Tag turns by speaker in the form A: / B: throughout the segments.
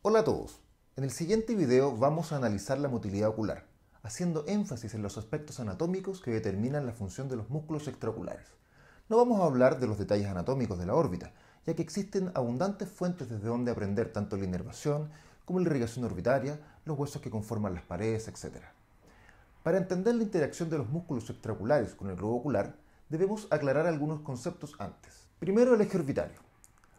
A: Hola a todos. En el siguiente video vamos a analizar la motilidad ocular, haciendo énfasis en los aspectos anatómicos que determinan la función de los músculos extraoculares. No vamos a hablar de los detalles anatómicos de la órbita, ya que existen abundantes fuentes desde donde aprender tanto la inervación como la irrigación orbitaria, los huesos que conforman las paredes, etc. Para entender la interacción de los músculos extraoculares con el globo ocular, debemos aclarar algunos conceptos antes. Primero, el eje orbitario.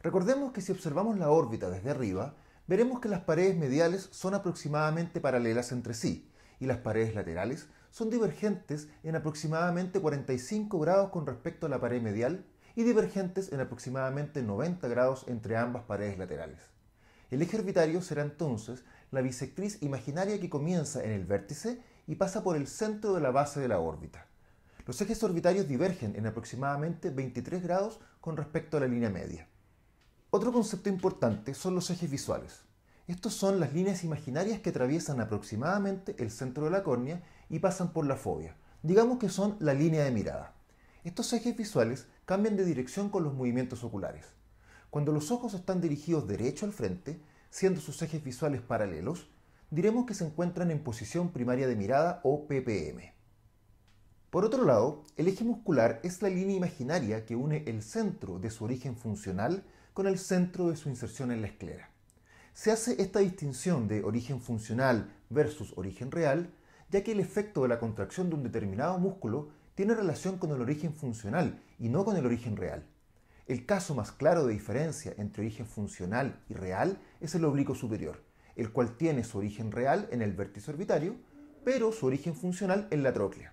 A: Recordemos que si observamos la órbita desde arriba, veremos que las paredes mediales son aproximadamente paralelas entre sí y las paredes laterales son divergentes en aproximadamente 45 grados con respecto a la pared medial y divergentes en aproximadamente 90 grados entre ambas paredes laterales. El eje orbitario será entonces la bisectriz imaginaria que comienza en el vértice y pasa por el centro de la base de la órbita. Los ejes orbitarios divergen en aproximadamente 23 grados con respecto a la línea media. Otro concepto importante son los ejes visuales. Estos son las líneas imaginarias que atraviesan aproximadamente el centro de la córnea y pasan por la fobia. Digamos que son la línea de mirada. Estos ejes visuales cambian de dirección con los movimientos oculares. Cuando los ojos están dirigidos derecho al frente, siendo sus ejes visuales paralelos, diremos que se encuentran en posición primaria de mirada o PPM. Por otro lado, el eje muscular es la línea imaginaria que une el centro de su origen funcional con el centro de su inserción en la esclera. Se hace esta distinción de origen funcional versus origen real, ya que el efecto de la contracción de un determinado músculo tiene relación con el origen funcional y no con el origen real. El caso más claro de diferencia entre origen funcional y real es el oblicuo superior, el cual tiene su origen real en el vértice orbitario, pero su origen funcional en la troclea.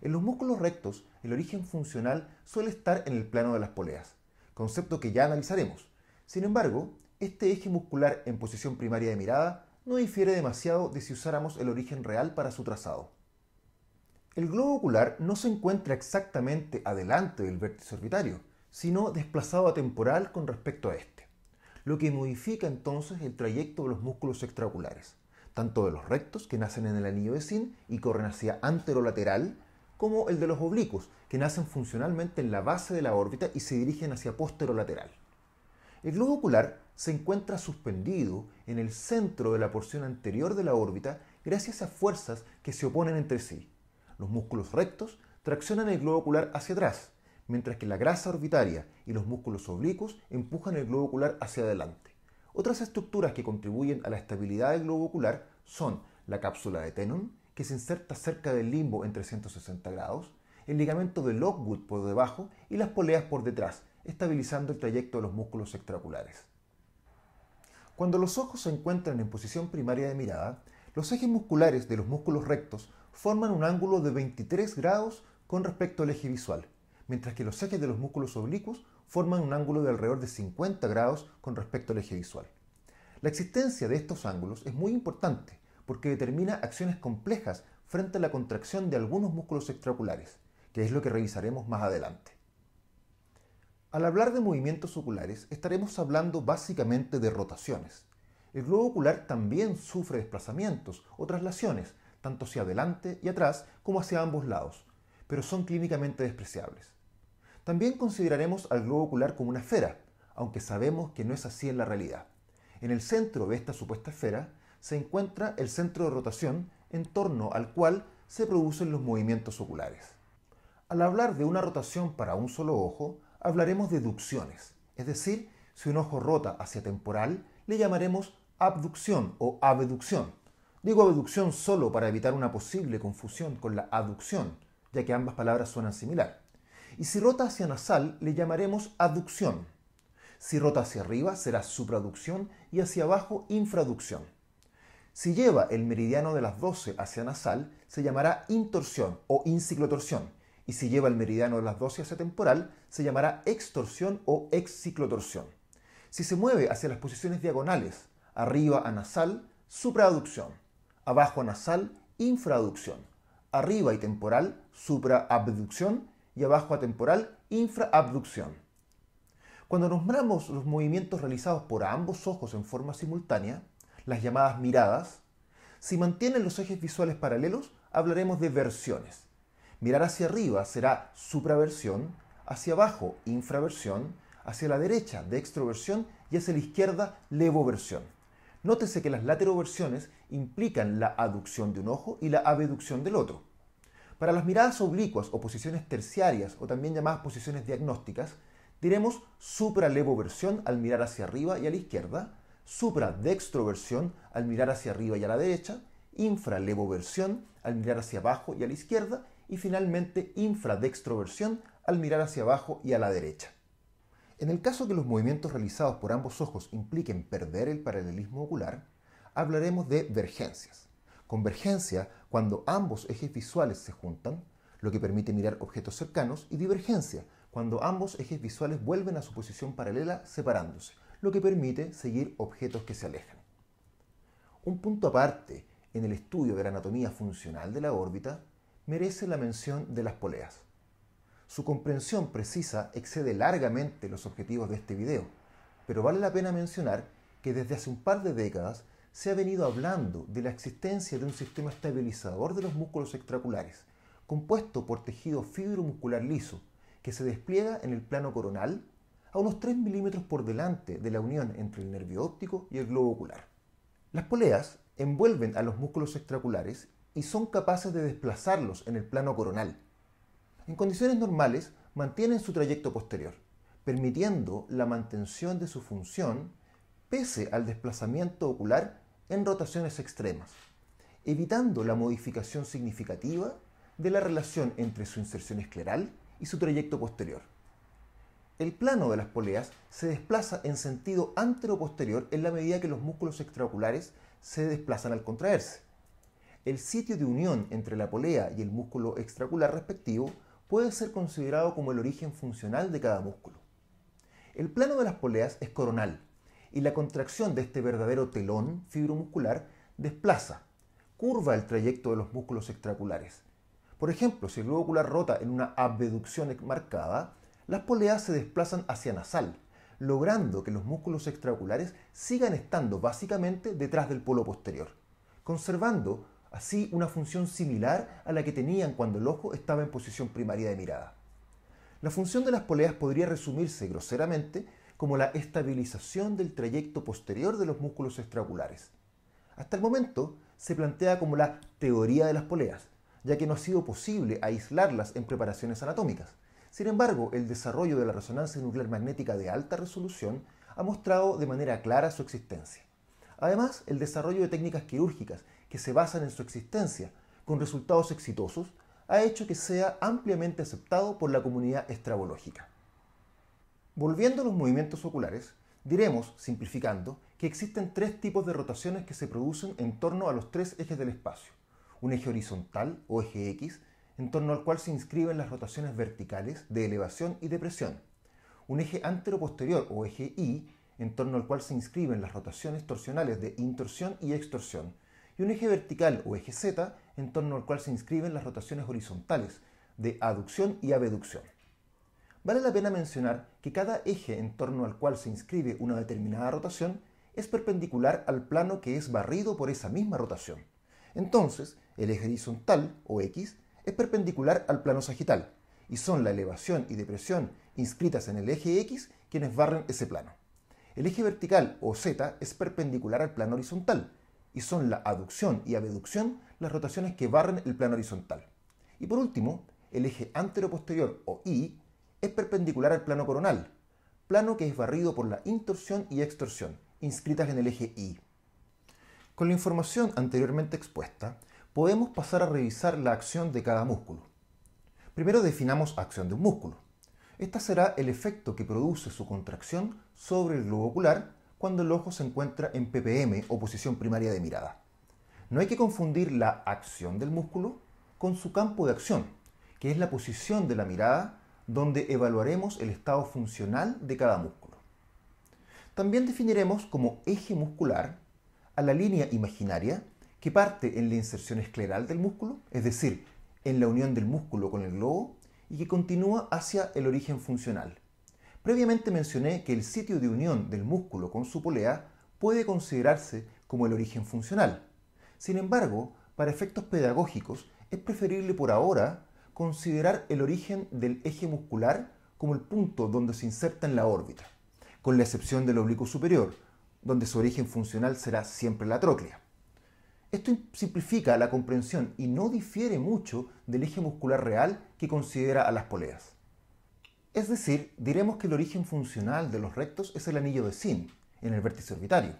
A: En los músculos rectos, el origen funcional suele estar en el plano de las poleas, concepto que ya analizaremos. Sin embargo, este eje muscular en posición primaria de mirada no difiere demasiado de si usáramos el origen real para su trazado. El globo ocular no se encuentra exactamente adelante del vértice orbitario, sino desplazado a temporal con respecto a este, lo que modifica entonces el trayecto de los músculos extraoculares, tanto de los rectos que nacen en el anillo de Sin y corren hacia anterolateral como el de los oblicuos, que nacen funcionalmente en la base de la órbita y se dirigen hacia lateral. El globo ocular se encuentra suspendido en el centro de la porción anterior de la órbita gracias a fuerzas que se oponen entre sí. Los músculos rectos traccionan el globo ocular hacia atrás, mientras que la grasa orbitaria y los músculos oblicuos empujan el globo ocular hacia adelante. Otras estructuras que contribuyen a la estabilidad del globo ocular son la cápsula de Tenon que se inserta cerca del limbo en 360 grados, el ligamento de Lockwood por debajo y las poleas por detrás, estabilizando el trayecto de los músculos extraculares. Cuando los ojos se encuentran en posición primaria de mirada, los ejes musculares de los músculos rectos forman un ángulo de 23 grados con respecto al eje visual, mientras que los ejes de los músculos oblicuos forman un ángulo de alrededor de 50 grados con respecto al eje visual. La existencia de estos ángulos es muy importante, porque determina acciones complejas frente a la contracción de algunos músculos extraoculares, que es lo que revisaremos más adelante. Al hablar de movimientos oculares, estaremos hablando básicamente de rotaciones. El globo ocular también sufre desplazamientos o traslaciones, tanto hacia adelante y atrás como hacia ambos lados, pero son clínicamente despreciables. También consideraremos al globo ocular como una esfera, aunque sabemos que no es así en la realidad. En el centro de esta supuesta esfera se encuentra el centro de rotación en torno al cual se producen los movimientos oculares. Al hablar de una rotación para un solo ojo, hablaremos de ducciones, es decir, si un ojo rota hacia temporal, le llamaremos abducción o abeducción. Digo abducción solo para evitar una posible confusión con la aducción, ya que ambas palabras suenan similar. Y si rota hacia nasal, le llamaremos aducción. Si rota hacia arriba, será supraducción y hacia abajo, infraducción. Si lleva el meridiano de las 12 hacia nasal, se llamará intorsión o inciclotorsión. Y si lleva el meridiano de las 12 hacia temporal, se llamará extorsión o exciclotorsión. Si se mueve hacia las posiciones diagonales, arriba a nasal, supraaducción. Abajo a nasal, infraaducción. Arriba y temporal, supraabducción. Y abajo a temporal, infraabducción. Cuando nombramos los movimientos realizados por ambos ojos en forma simultánea, las llamadas miradas. Si mantienen los ejes visuales paralelos, hablaremos de versiones. Mirar hacia arriba será supraversión, hacia abajo infraversión, hacia la derecha de extroversión y hacia la izquierda levoversión. Nótese que las lateroversiones implican la aducción de un ojo y la abducción del otro. Para las miradas oblicuas o posiciones terciarias o también llamadas posiciones diagnósticas, diremos supralevoversión al mirar hacia arriba y a la izquierda, supradextroversión al mirar hacia arriba y a la derecha, infralevoversión al mirar hacia abajo y a la izquierda, y finalmente infradextroversión al mirar hacia abajo y a la derecha. En el caso que los movimientos realizados por ambos ojos impliquen perder el paralelismo ocular, hablaremos de vergencias. Convergencia cuando ambos ejes visuales se juntan, lo que permite mirar objetos cercanos, y divergencia cuando ambos ejes visuales vuelven a su posición paralela separándose, lo que permite seguir objetos que se alejan. Un punto aparte en el estudio de la anatomía funcional de la órbita merece la mención de las poleas. Su comprensión precisa excede largamente los objetivos de este video, pero vale la pena mencionar que desde hace un par de décadas se ha venido hablando de la existencia de un sistema estabilizador de los músculos extraculares, compuesto por tejido fibromuscular liso, que se despliega en el plano coronal a unos 3 milímetros por delante de la unión entre el nervio óptico y el globo ocular. Las poleas envuelven a los músculos extraculares y son capaces de desplazarlos en el plano coronal. En condiciones normales mantienen su trayecto posterior, permitiendo la mantención de su función pese al desplazamiento ocular en rotaciones extremas, evitando la modificación significativa de la relación entre su inserción escleral y su trayecto posterior. El plano de las poleas se desplaza en sentido antero-posterior en la medida que los músculos extraoculares se desplazan al contraerse. El sitio de unión entre la polea y el músculo extraocular respectivo puede ser considerado como el origen funcional de cada músculo. El plano de las poleas es coronal y la contracción de este verdadero telón fibromuscular desplaza, curva el trayecto de los músculos extraculares. Por ejemplo, si el globo ocular rota en una abducción marcada, las poleas se desplazan hacia nasal, logrando que los músculos extraoculares sigan estando básicamente detrás del polo posterior, conservando así una función similar a la que tenían cuando el ojo estaba en posición primaria de mirada. La función de las poleas podría resumirse groseramente como la estabilización del trayecto posterior de los músculos extraoculares. Hasta el momento se plantea como la teoría de las poleas, ya que no ha sido posible aislarlas en preparaciones anatómicas, sin embargo, el desarrollo de la resonancia nuclear magnética de alta resolución ha mostrado de manera clara su existencia. Además, el desarrollo de técnicas quirúrgicas que se basan en su existencia, con resultados exitosos, ha hecho que sea ampliamente aceptado por la comunidad estrabológica. Volviendo a los movimientos oculares, diremos, simplificando, que existen tres tipos de rotaciones que se producen en torno a los tres ejes del espacio. Un eje horizontal o eje X en torno al cual se inscriben las rotaciones verticales de elevación y depresión, un eje antero-posterior o eje I, en torno al cual se inscriben las rotaciones torsionales de intorsión y extorsión, y un eje vertical o eje Z, en torno al cual se inscriben las rotaciones horizontales de aducción y abducción. Vale la pena mencionar que cada eje en torno al cual se inscribe una determinada rotación es perpendicular al plano que es barrido por esa misma rotación. Entonces, el eje horizontal o X es perpendicular al plano sagital y son la elevación y depresión inscritas en el eje X quienes barren ese plano. El eje vertical o Z es perpendicular al plano horizontal y son la aducción y abducción las rotaciones que barren el plano horizontal. Y por último, el eje antero-posterior o I es perpendicular al plano coronal, plano que es barrido por la intorsión y extorsión, inscritas en el eje I. Con la información anteriormente expuesta, podemos pasar a revisar la acción de cada músculo. Primero definamos acción de un músculo. Esta será el efecto que produce su contracción sobre el globo ocular cuando el ojo se encuentra en PPM o posición primaria de mirada. No hay que confundir la acción del músculo con su campo de acción, que es la posición de la mirada donde evaluaremos el estado funcional de cada músculo. También definiremos como eje muscular a la línea imaginaria que parte en la inserción escleral del músculo, es decir, en la unión del músculo con el globo, y que continúa hacia el origen funcional. Previamente mencioné que el sitio de unión del músculo con su polea puede considerarse como el origen funcional. Sin embargo, para efectos pedagógicos es preferible por ahora considerar el origen del eje muscular como el punto donde se inserta en la órbita, con la excepción del oblicuo superior, donde su origen funcional será siempre la tróclea. Esto simplifica la comprensión y no difiere mucho del eje muscular real que considera a las poleas. Es decir, diremos que el origen funcional de los rectos es el anillo de sin en el vértice orbitario,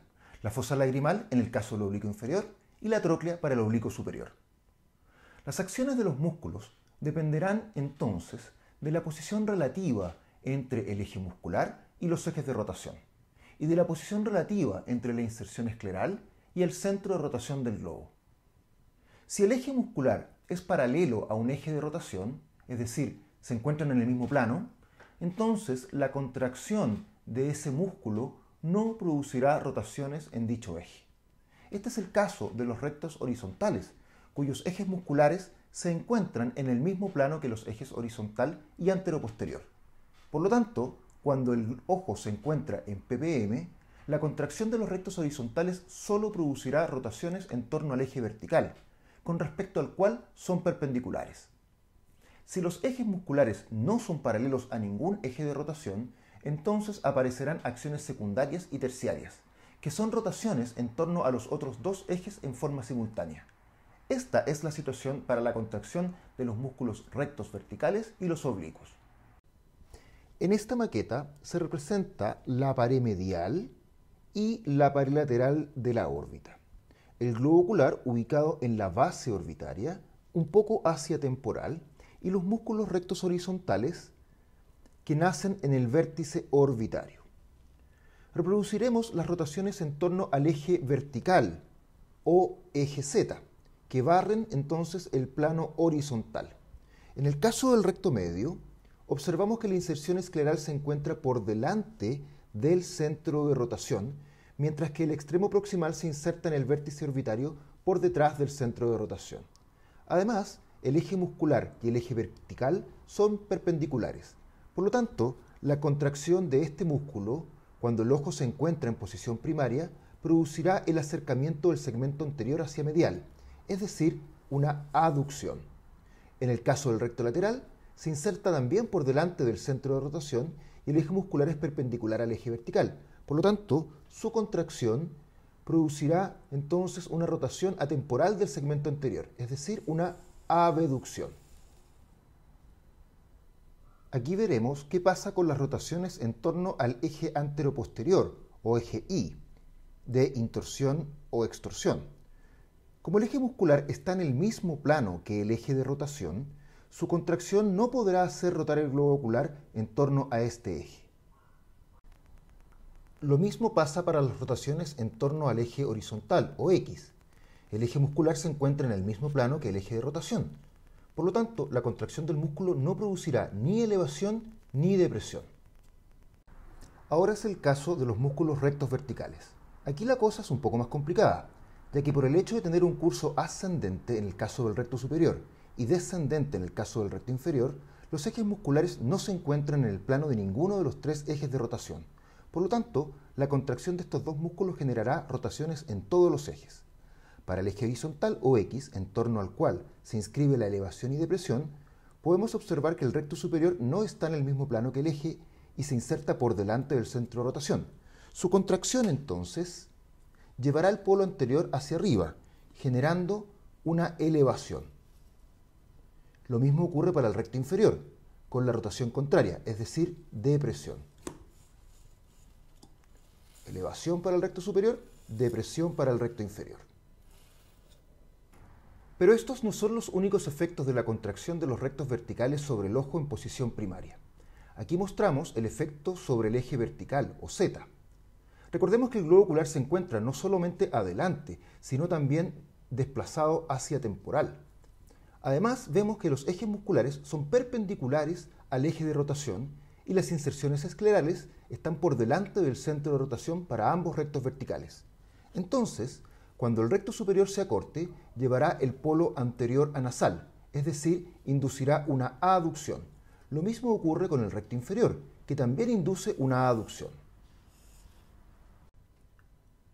A: la fosa lagrimal en el caso del oblicuo inferior y la troclea para el oblicuo superior. Las acciones de los músculos dependerán entonces de la posición relativa entre el eje muscular y los ejes de rotación, y de la posición relativa entre la inserción escleral y el centro de rotación del globo. Si el eje muscular es paralelo a un eje de rotación, es decir, se encuentran en el mismo plano, entonces la contracción de ese músculo no producirá rotaciones en dicho eje. Este es el caso de los rectos horizontales, cuyos ejes musculares se encuentran en el mismo plano que los ejes horizontal y anteroposterior. Por lo tanto, cuando el ojo se encuentra en PPM, la contracción de los rectos horizontales solo producirá rotaciones en torno al eje vertical, con respecto al cual son perpendiculares. Si los ejes musculares no son paralelos a ningún eje de rotación, entonces aparecerán acciones secundarias y terciarias, que son rotaciones en torno a los otros dos ejes en forma simultánea. Esta es la situación para la contracción de los músculos rectos verticales y los oblicuos. En esta maqueta se representa la pared medial y la parilateral de la órbita. El globo ocular ubicado en la base orbitaria, un poco hacia temporal, y los músculos rectos horizontales que nacen en el vértice orbitario. Reproduciremos las rotaciones en torno al eje vertical o eje Z, que barren entonces el plano horizontal. En el caso del recto medio, observamos que la inserción escleral se encuentra por delante del centro de rotación, mientras que el extremo proximal se inserta en el vértice orbitario por detrás del centro de rotación. Además, el eje muscular y el eje vertical son perpendiculares. Por lo tanto, la contracción de este músculo, cuando el ojo se encuentra en posición primaria, producirá el acercamiento del segmento anterior hacia medial, es decir, una aducción. En el caso del recto lateral, se inserta también por delante del centro de rotación y el eje muscular es perpendicular al eje vertical. Por lo tanto, su contracción producirá entonces una rotación atemporal del segmento anterior, es decir, una abducción. Aquí veremos qué pasa con las rotaciones en torno al eje anteroposterior o eje I de intorsión o extorsión. Como el eje muscular está en el mismo plano que el eje de rotación, su contracción no podrá hacer rotar el globo ocular en torno a este eje. Lo mismo pasa para las rotaciones en torno al eje horizontal o X. El eje muscular se encuentra en el mismo plano que el eje de rotación. Por lo tanto, la contracción del músculo no producirá ni elevación ni depresión. Ahora es el caso de los músculos rectos verticales. Aquí la cosa es un poco más complicada, ya que por el hecho de tener un curso ascendente en el caso del recto superior y descendente en el caso del recto inferior, los ejes musculares no se encuentran en el plano de ninguno de los tres ejes de rotación. Por lo tanto, la contracción de estos dos músculos generará rotaciones en todos los ejes. Para el eje horizontal o X, en torno al cual se inscribe la elevación y depresión, podemos observar que el recto superior no está en el mismo plano que el eje y se inserta por delante del centro de rotación. Su contracción entonces llevará el polo anterior hacia arriba, generando una elevación. Lo mismo ocurre para el recto inferior, con la rotación contraria, es decir, depresión. Elevación para el recto superior, depresión para el recto inferior. Pero estos no son los únicos efectos de la contracción de los rectos verticales sobre el ojo en posición primaria. Aquí mostramos el efecto sobre el eje vertical, o Z. Recordemos que el globo ocular se encuentra no solamente adelante, sino también desplazado hacia temporal, Además, vemos que los ejes musculares son perpendiculares al eje de rotación y las inserciones esclerales están por delante del centro de rotación para ambos rectos verticales. Entonces, cuando el recto superior se acorte, llevará el polo anterior a nasal, es decir, inducirá una aducción. Lo mismo ocurre con el recto inferior, que también induce una aducción.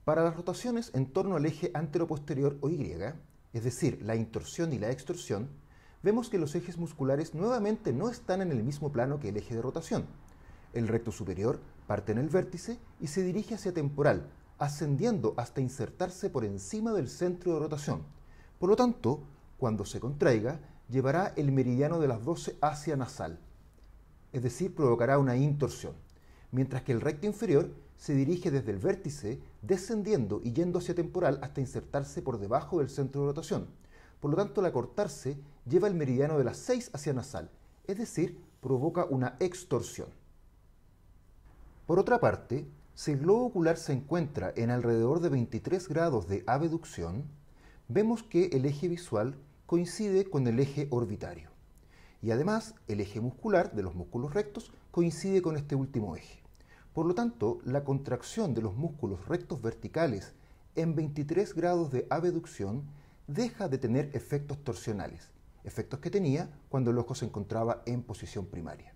A: Para las rotaciones en torno al eje anteroposterior o Y, es decir, la intorsión y la extorsión, vemos que los ejes musculares nuevamente no están en el mismo plano que el eje de rotación. El recto superior parte en el vértice y se dirige hacia temporal, ascendiendo hasta insertarse por encima del centro de rotación. Por lo tanto, cuando se contraiga, llevará el meridiano de las 12 hacia nasal, es decir, provocará una intorsión, mientras que el recto inferior se dirige desde el vértice, descendiendo y yendo hacia temporal hasta insertarse por debajo del centro de rotación. Por lo tanto, al acortarse, lleva el meridiano de las 6 hacia nasal, es decir, provoca una extorsión. Por otra parte, si el globo ocular se encuentra en alrededor de 23 grados de abducción, vemos que el eje visual coincide con el eje orbitario. Y además, el eje muscular de los músculos rectos coincide con este último eje. Por lo tanto, la contracción de los músculos rectos verticales en 23 grados de abducción deja de tener efectos torsionales, efectos que tenía cuando el ojo se encontraba en posición primaria.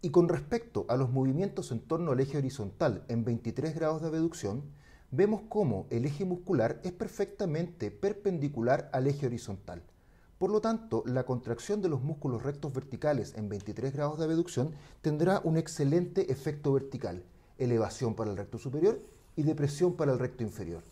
A: Y con respecto a los movimientos en torno al eje horizontal en 23 grados de abducción, vemos cómo el eje muscular es perfectamente perpendicular al eje horizontal, por lo tanto, la contracción de los músculos rectos verticales en 23 grados de abducción tendrá un excelente efecto vertical, elevación para el recto superior y depresión para el recto inferior.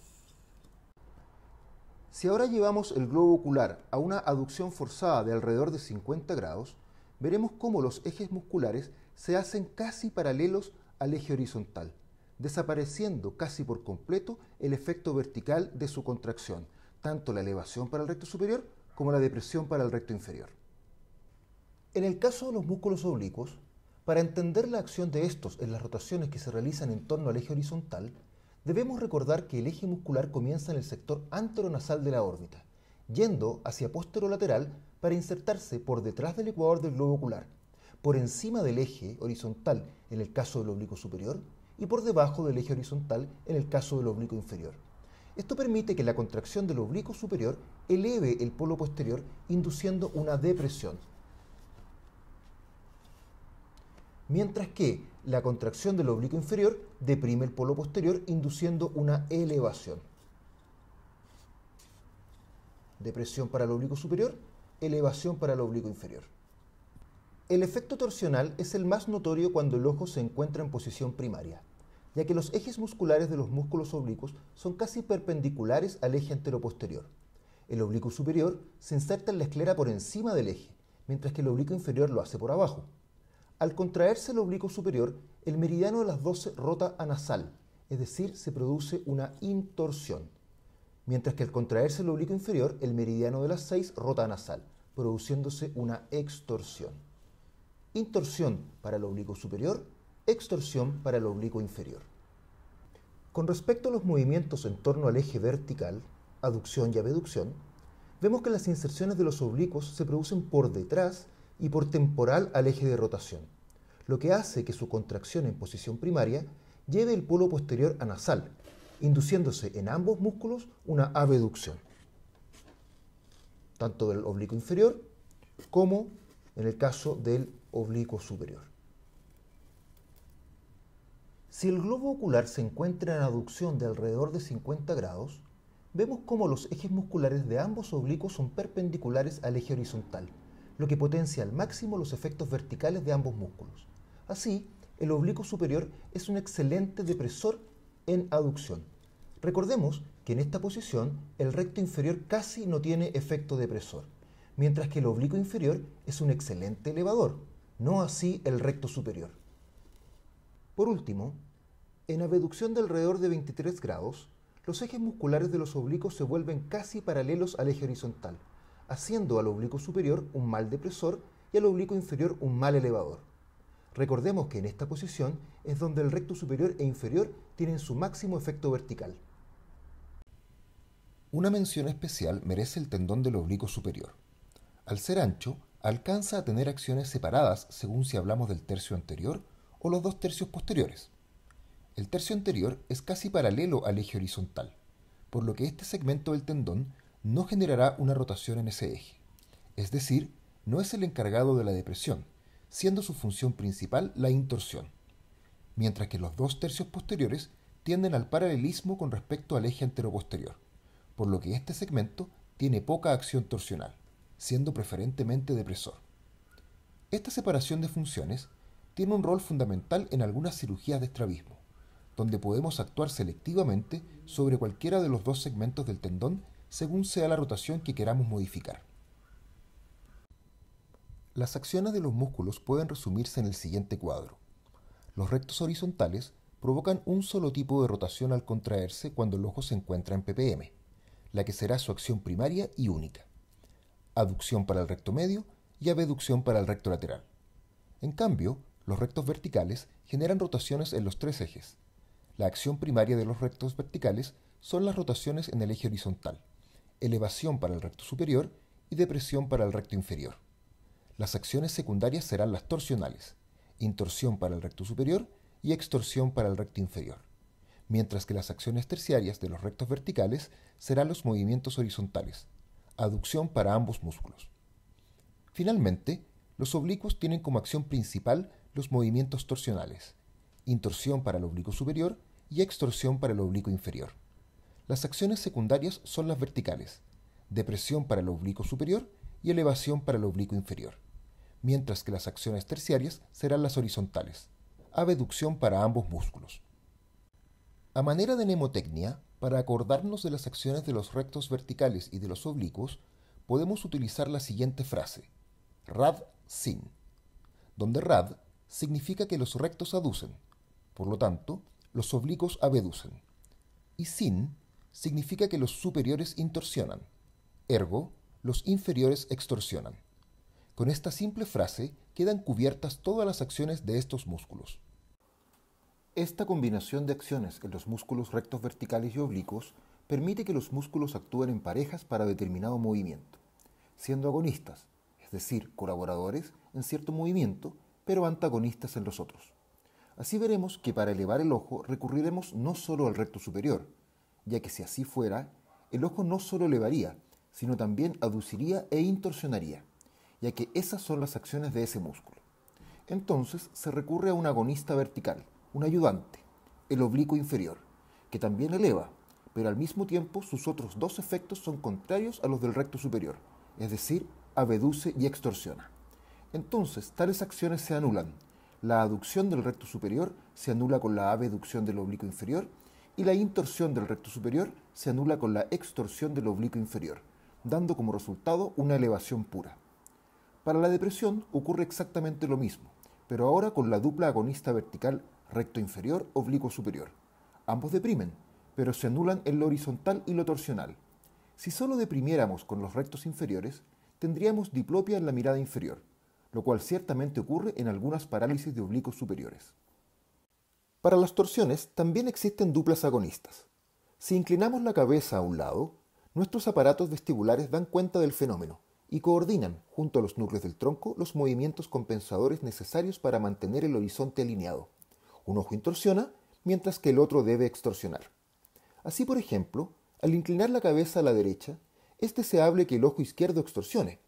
A: Si ahora llevamos el globo ocular a una aducción forzada de alrededor de 50 grados, veremos cómo los ejes musculares se hacen casi paralelos al eje horizontal, desapareciendo casi por completo el efecto vertical de su contracción, tanto la elevación para el recto superior como la depresión para el recto inferior. En el caso de los músculos oblicuos, para entender la acción de estos en las rotaciones que se realizan en torno al eje horizontal, debemos recordar que el eje muscular comienza en el sector anteronasal de la órbita, yendo hacia posterolateral para insertarse por detrás del ecuador del globo ocular, por encima del eje horizontal en el caso del oblicuo superior y por debajo del eje horizontal en el caso del oblicuo inferior. Esto permite que la contracción del oblicuo superior eleve el polo posterior induciendo una depresión. Mientras que la contracción del oblicuo inferior deprime el polo posterior induciendo una elevación. Depresión para el oblicuo superior, elevación para el oblicuo inferior. El efecto torsional es el más notorio cuando el ojo se encuentra en posición primaria ya que los ejes musculares de los músculos oblicuos son casi perpendiculares al eje anteroposterior. El oblicuo superior se inserta en la esclera por encima del eje, mientras que el oblicuo inferior lo hace por abajo. Al contraerse el oblicuo superior, el meridiano de las 12 rota a nasal, es decir, se produce una intorsión, mientras que al contraerse el oblicuo inferior, el meridiano de las 6 rota a nasal, produciéndose una extorsión. Intorsión para el oblicuo superior, extorsión para el oblicuo inferior. Con respecto a los movimientos en torno al eje vertical, aducción y abducción, vemos que las inserciones de los oblicuos se producen por detrás y por temporal al eje de rotación, lo que hace que su contracción en posición primaria lleve el polo posterior a nasal, induciéndose en ambos músculos una abducción, tanto del oblicuo inferior como en el caso del oblicuo superior. Si el globo ocular se encuentra en aducción de alrededor de 50 grados, vemos como los ejes musculares de ambos oblicuos son perpendiculares al eje horizontal, lo que potencia al máximo los efectos verticales de ambos músculos. Así, el oblicuo superior es un excelente depresor en aducción. Recordemos que en esta posición el recto inferior casi no tiene efecto depresor, mientras que el oblicuo inferior es un excelente elevador, no así el recto superior. Por último, en abducción de alrededor de 23 grados, los ejes musculares de los oblicuos se vuelven casi paralelos al eje horizontal, haciendo al oblicuo superior un mal depresor y al oblicuo inferior un mal elevador. Recordemos que en esta posición es donde el recto superior e inferior tienen su máximo efecto vertical. Una mención especial merece el tendón del oblicuo superior. Al ser ancho, alcanza a tener acciones separadas según si hablamos del tercio anterior o los dos tercios posteriores. El tercio anterior es casi paralelo al eje horizontal, por lo que este segmento del tendón no generará una rotación en ese eje, es decir, no es el encargado de la depresión, siendo su función principal la intorsión, mientras que los dos tercios posteriores tienden al paralelismo con respecto al eje anteroposterior, por lo que este segmento tiene poca acción torsional, siendo preferentemente depresor. Esta separación de funciones tiene un rol fundamental en algunas cirugías de estrabismo, donde podemos actuar selectivamente sobre cualquiera de los dos segmentos del tendón según sea la rotación que queramos modificar. Las acciones de los músculos pueden resumirse en el siguiente cuadro. Los rectos horizontales provocan un solo tipo de rotación al contraerse cuando el ojo se encuentra en ppm, la que será su acción primaria y única. Aducción para el recto medio y abducción para el recto lateral. En cambio, los rectos verticales generan rotaciones en los tres ejes. La acción primaria de los rectos verticales son las rotaciones en el eje horizontal, elevación para el recto superior y depresión para el recto inferior. Las acciones secundarias serán las torsionales, intorsión para el recto superior y extorsión para el recto inferior, mientras que las acciones terciarias de los rectos verticales serán los movimientos horizontales, aducción para ambos músculos. Finalmente, los oblicuos tienen como acción principal los movimientos torsionales, intorsión para el oblicuo superior y extorsión para el oblicuo inferior. Las acciones secundarias son las verticales, depresión para el oblicuo superior y elevación para el oblicuo inferior, mientras que las acciones terciarias serán las horizontales, abducción para ambos músculos. A manera de mnemotecnia, para acordarnos de las acciones de los rectos verticales y de los oblicuos, podemos utilizar la siguiente frase, rad sin, donde rad significa que los rectos aducen, por lo tanto, los oblicuos abducen. Y sin significa que los superiores intorsionan, ergo, los inferiores extorsionan. Con esta simple frase quedan cubiertas todas las acciones de estos músculos. Esta combinación de acciones en los músculos rectos verticales y oblicuos permite que los músculos actúen en parejas para determinado movimiento, siendo agonistas, es decir, colaboradores en cierto movimiento pero antagonistas en los otros. Así veremos que para elevar el ojo recurriremos no solo al recto superior, ya que si así fuera, el ojo no solo elevaría, sino también aduciría e intorsionaría, ya que esas son las acciones de ese músculo. Entonces se recurre a un agonista vertical, un ayudante, el oblicuo inferior, que también eleva, pero al mismo tiempo sus otros dos efectos son contrarios a los del recto superior, es decir, abeduce y extorsiona. Entonces, tales acciones se anulan. La aducción del recto superior se anula con la abducción del oblicuo inferior y la intorsión del recto superior se anula con la extorsión del oblicuo inferior, dando como resultado una elevación pura. Para la depresión ocurre exactamente lo mismo, pero ahora con la dupla agonista vertical recto inferior, oblicuo superior. Ambos deprimen, pero se anulan en lo horizontal y lo torsional. Si solo deprimiéramos con los rectos inferiores, tendríamos diplopia en la mirada inferior, lo cual ciertamente ocurre en algunas parálisis de oblicuos superiores. Para las torsiones también existen duplas agonistas. Si inclinamos la cabeza a un lado, nuestros aparatos vestibulares dan cuenta del fenómeno y coordinan, junto a los núcleos del tronco, los movimientos compensadores necesarios para mantener el horizonte alineado. Un ojo intorsiona, mientras que el otro debe extorsionar. Así, por ejemplo, al inclinar la cabeza a la derecha, es este deseable que el ojo izquierdo extorsione,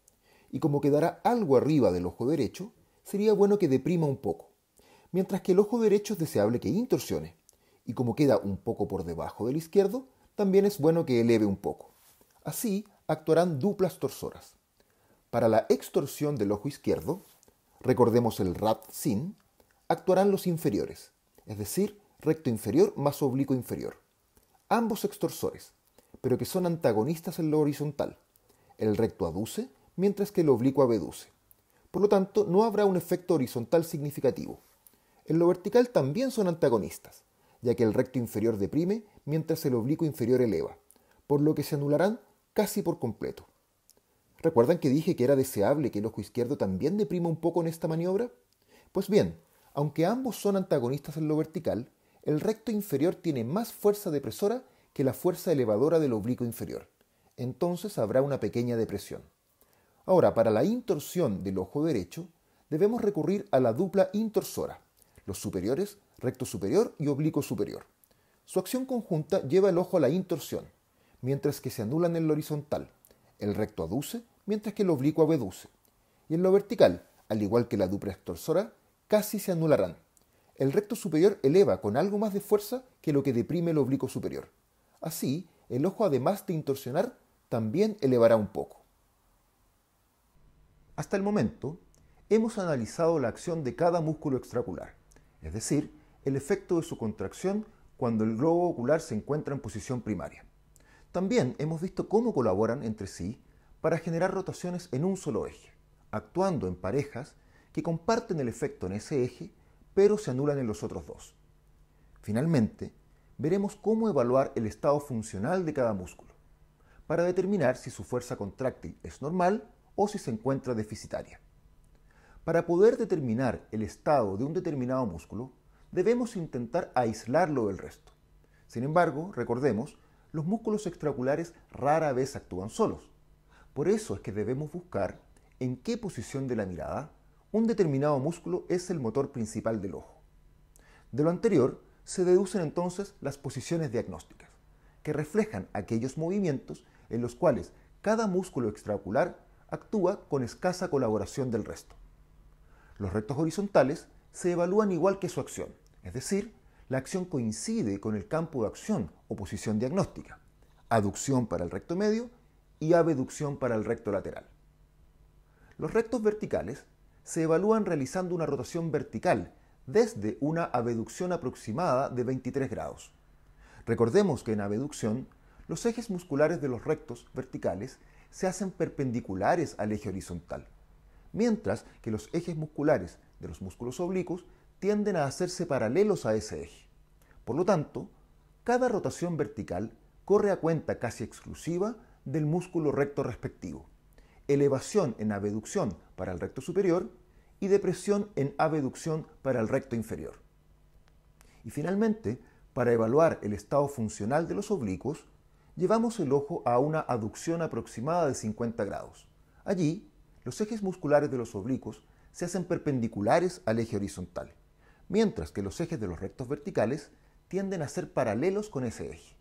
A: y como quedará algo arriba del ojo derecho, sería bueno que deprima un poco, mientras que el ojo derecho es deseable que intorsione, y como queda un poco por debajo del izquierdo, también es bueno que eleve un poco. Así actuarán duplas torsoras. Para la extorsión del ojo izquierdo, recordemos el rat sin, actuarán los inferiores, es decir, recto inferior más oblicuo inferior. Ambos extorsores, pero que son antagonistas en lo horizontal. El recto aduce mientras que el oblicuo abduce. Por lo tanto, no habrá un efecto horizontal significativo. En lo vertical también son antagonistas, ya que el recto inferior deprime mientras el oblicuo inferior eleva, por lo que se anularán casi por completo. ¿Recuerdan que dije que era deseable que el ojo izquierdo también deprima un poco en esta maniobra? Pues bien, aunque ambos son antagonistas en lo vertical, el recto inferior tiene más fuerza depresora que la fuerza elevadora del oblicuo inferior. Entonces habrá una pequeña depresión. Ahora, para la intorsión del ojo derecho, debemos recurrir a la dupla intorsora, los superiores, recto superior y oblicuo superior. Su acción conjunta lleva el ojo a la intorsión, mientras que se anulan en el horizontal. El recto aduce, mientras que el oblicuo abeduce, Y en lo vertical, al igual que la dupla extorsora, casi se anularán. El recto superior eleva con algo más de fuerza que lo que deprime el oblicuo superior. Así, el ojo, además de intorsionar, también elevará un poco. Hasta el momento, hemos analizado la acción de cada músculo extracular, es decir, el efecto de su contracción cuando el globo ocular se encuentra en posición primaria. También hemos visto cómo colaboran entre sí para generar rotaciones en un solo eje, actuando en parejas que comparten el efecto en ese eje, pero se anulan en los otros dos. Finalmente, veremos cómo evaluar el estado funcional de cada músculo, para determinar si su fuerza contractil es normal o si se encuentra deficitaria. Para poder determinar el estado de un determinado músculo, debemos intentar aislarlo del resto. Sin embargo, recordemos, los músculos extraoculares rara vez actúan solos. Por eso es que debemos buscar en qué posición de la mirada un determinado músculo es el motor principal del ojo. De lo anterior, se deducen entonces las posiciones diagnósticas, que reflejan aquellos movimientos en los cuales cada músculo extraocular actúa con escasa colaboración del resto. Los rectos horizontales se evalúan igual que su acción, es decir, la acción coincide con el campo de acción o posición diagnóstica, aducción para el recto medio y abducción para el recto lateral. Los rectos verticales se evalúan realizando una rotación vertical desde una abducción aproximada de 23 grados. Recordemos que en abducción los ejes musculares de los rectos verticales se hacen perpendiculares al eje horizontal, mientras que los ejes musculares de los músculos oblicuos tienden a hacerse paralelos a ese eje. Por lo tanto, cada rotación vertical corre a cuenta casi exclusiva del músculo recto respectivo. Elevación en abducción para el recto superior y depresión en abducción para el recto inferior. Y finalmente, para evaluar el estado funcional de los oblicuos, llevamos el ojo a una aducción aproximada de 50 grados. Allí, los ejes musculares de los oblicuos se hacen perpendiculares al eje horizontal, mientras que los ejes de los rectos verticales tienden a ser paralelos con ese eje,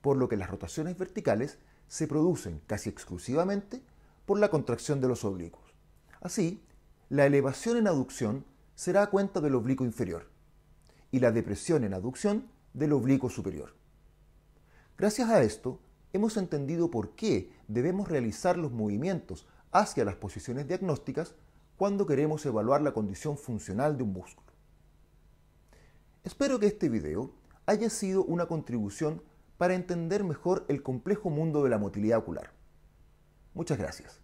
A: por lo que las rotaciones verticales se producen casi exclusivamente por la contracción de los oblicuos. Así, la elevación en aducción será a cuenta del oblicuo inferior y la depresión en aducción del oblicuo superior. Gracias a esto, hemos entendido por qué debemos realizar los movimientos hacia las posiciones diagnósticas cuando queremos evaluar la condición funcional de un músculo. Espero que este video haya sido una contribución para entender mejor el complejo mundo de la motilidad ocular. Muchas gracias.